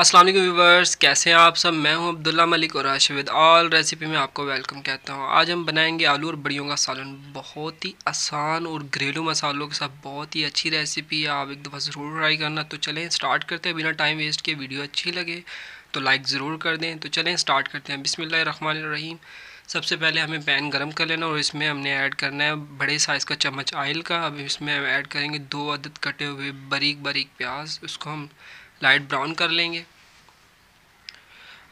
अस्सलाम वालेकुम व्यूवर्स कैसे हैं आप सब मैं हूं अब्दुल्ला मलिक और राशिद ऑल रेसिपी में आपको वेलकम कहता हूं आज हम बनाएंगे आलू और बड़ियों का सालन बहुत ही आसान और घरेलू मसालों के साथ बहुत ही अच्छी रेसिपी है आप एक दफ़ा ज़रूर ट्राई करना तो चलें स्टार्ट करते हैं बिना टाइम वेस्ट किए वीडियो अच्छी लगे तो लाइक ज़रूर कर दें तो चलें स्टार्ट करते हैं बिसमिल्ल रहीम सबसे पहले हमें पैन गरम कर लेना और इसमें हमने ऐड करना है बड़े साइज़ का चम्मच आयल का अब इसमें हम ऐड करेंगे दो अदद कटे हुए बारीक बारीक प्याज उसको हम लाइट ब्राउन कर लेंगे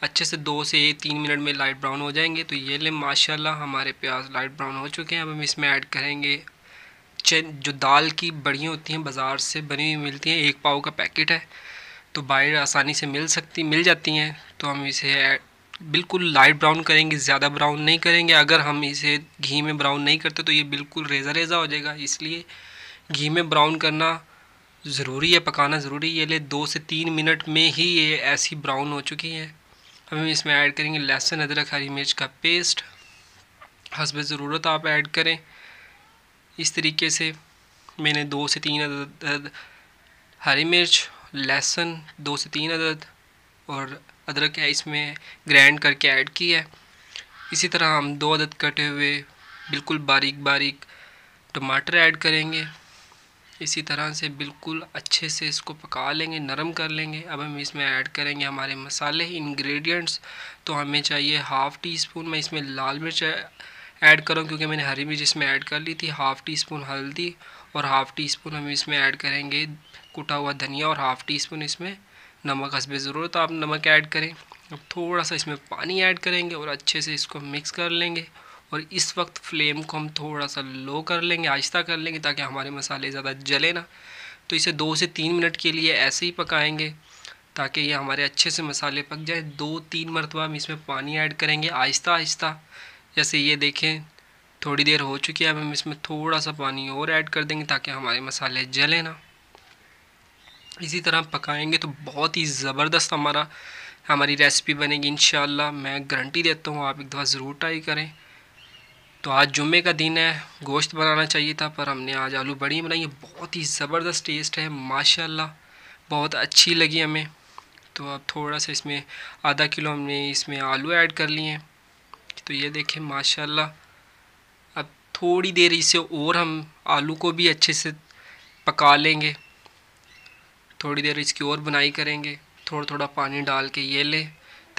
अच्छे से दो से तीन मिनट में लाइट ब्राउन हो जाएंगे तो ये ले माशाल्लाह हमारे प्याज लाइट ब्राउन हो चुके हैं अब हम इसमें ऐड करेंगे जो दाल की बड़ियाँ होती हैं बाज़ार से बनी हुई मिलती हैं एक पाव का पैकेट है तो बाहर आसानी से मिल सकती मिल जाती हैं तो हम इसे बिल्कुल लाइट ब्राउन करेंगे ज़्यादा ब्राउन नहीं करेंगे अगर हम इसे घी में ब्राउन नहीं करते तो ये बिल्कुल रेज़ा रेज़ा हो जाएगा इसलिए घी में ब्राउन करना ज़रूरी है पकाना ज़रूरी है ये ले दो से तीन मिनट में ही ये ऐसी ब्राउन हो चुकी है अब हम इसमें ऐड करेंगे लहसुन अदरक हरी मिर्च का पेस्ट हसब ज़रूरत आप ऐड करें इस तरीके से मैंने दो से तीन अदद हरी मिर्च लहसुन दो से तीन अदद और अदरक है इसमें ग्राइंड करके ऐड की है इसी तरह हम दो अदद कटे हुए बिल्कुल बारीक बारीक टमाटर ऐड करेंगे इसी तरह से बिल्कुल अच्छे से इसको पका लेंगे नरम कर लेंगे अब हम इसमें ऐड करेंगे हमारे मसाले इंग्रेडिएंट्स तो हमें चाहिए हाफ़ टी स्पून मैं इसमें लाल मिर्च ऐड करूँ क्योंकि मैंने हरी मिर्च इसमें ऐड कर ली थी हाफ़ टी स्पून हल्दी और हाफ़ टी स्पून हम इसमें ऐड करेंगे कुटा हुआ धनिया और हाफ़ टी स्पून इसमें नमक हंसब ज़रूरत तो आप नमक ऐड करें अब थोड़ा सा इसमें पानी ऐड करेंगे और अच्छे से इसको मिक्स कर लेंगे और इस वक्त फ्लेम को हम थोड़ा सा लो कर लेंगे आहिस्ता कर लेंगे ताकि हमारे मसाले ज़्यादा जले ना तो इसे दो से तीन मिनट के लिए ऐसे ही पकाएंगे ताकि ये हमारे अच्छे से मसाले पक जाए दो तीन मरतबा हम इसमें पानी ऐड करेंगे आहिस्ता आहिस्ता जैसे ये देखें थोड़ी देर हो चुकी है अब हम इसमें थोड़ा सा पानी और ऐड कर देंगे ताकि हमारे मसाले जले ना इसी तरह पकाएंगे तो बहुत ही ज़बरदस्त हमारा हमारी रेसिपी बनेगी इन मैं गारंटी देता हूँ आप एक दफ़ा ज़रूर ट्राई करें तो आज जुम्मे का दिन है गोश्त बनाना चाहिए था पर हमने आज आलू बड़ी बनाई है बहुत ही ज़बरदस्त टेस्ट है माशाल्लाह बहुत अच्छी लगी हमें तो अब थोड़ा सा इसमें आधा किलो हमने इसमें आलू ऐड कर लिए हैं तो ये देखें माशाल्लाह अब थोड़ी देर इसे और हम आलू को भी अच्छे से पका लेंगे थोड़ी देर इसकी और बुनाई करेंगे थोड़ा थोड़ा पानी डाल के ये लें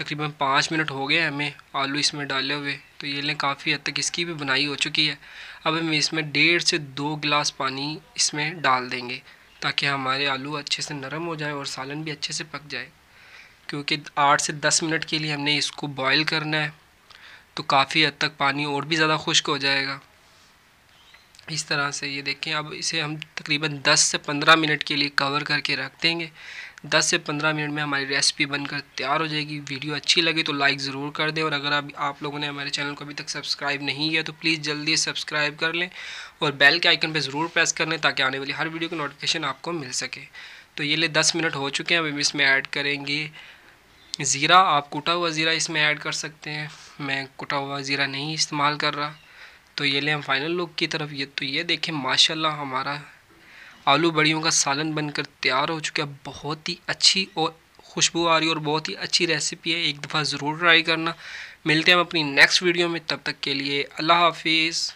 तकरीबन पाँच मिनट हो गए हमें आलू इसमें डाले हुए तो ये लें काफ़ी हद तक इसकी भी बुनाई हो चुकी है अब हम इसमें डेढ़ से दो गिलास पानी इसमें डाल देंगे ताकि हमारे आलू अच्छे से नरम हो जाए और सालन भी अच्छे से पक जाए क्योंकि आठ से दस मिनट के लिए हमने इसको बॉयल करना है तो काफ़ी हद तक पानी और भी ज़्यादा खुश्क हो जाएगा इस तरह से ये देखें अब इसे हम तकरीबन 10 से 15 मिनट के लिए कवर करके रख देंगे 10 से 15 मिनट में हमारी रेसिपी बनकर तैयार हो जाएगी वीडियो अच्छी लगे तो लाइक ज़रूर कर दें और अगर आप आप लोगों ने हमारे चैनल को अभी तक सब्सक्राइब नहीं किया तो प्लीज़ जल्दी सब्सक्राइब कर लें और बेल के आइकन पर ज़रूर प्रेस कर लें ताकि आने वाली हर वीडियो की नोटिफिकेशन आपको मिल सके तो ये ले दस मिनट हो चुके हैं अब इसमें ऐड करेंगे ज़ीरा आप कुटा हुआ ज़ीरा इसमें ऐड कर सकते हैं मैं कुटा हुआ ज़ीरा नहीं इस्तेमाल कर रहा तो ये ले हम फाइनल लुक की तरफ ये तो ये देखें माशाल्लाह हमारा आलू बड़ियों का सालन बनकर तैयार हो चुका है बहुत ही अच्छी और खुशबू आ रही है और बहुत ही अच्छी रेसिपी है एक दफ़ा ज़रूर ट्राई करना मिलते हैं हम अपनी नेक्स्ट वीडियो में तब तक के लिए अल्लाह हाफिज़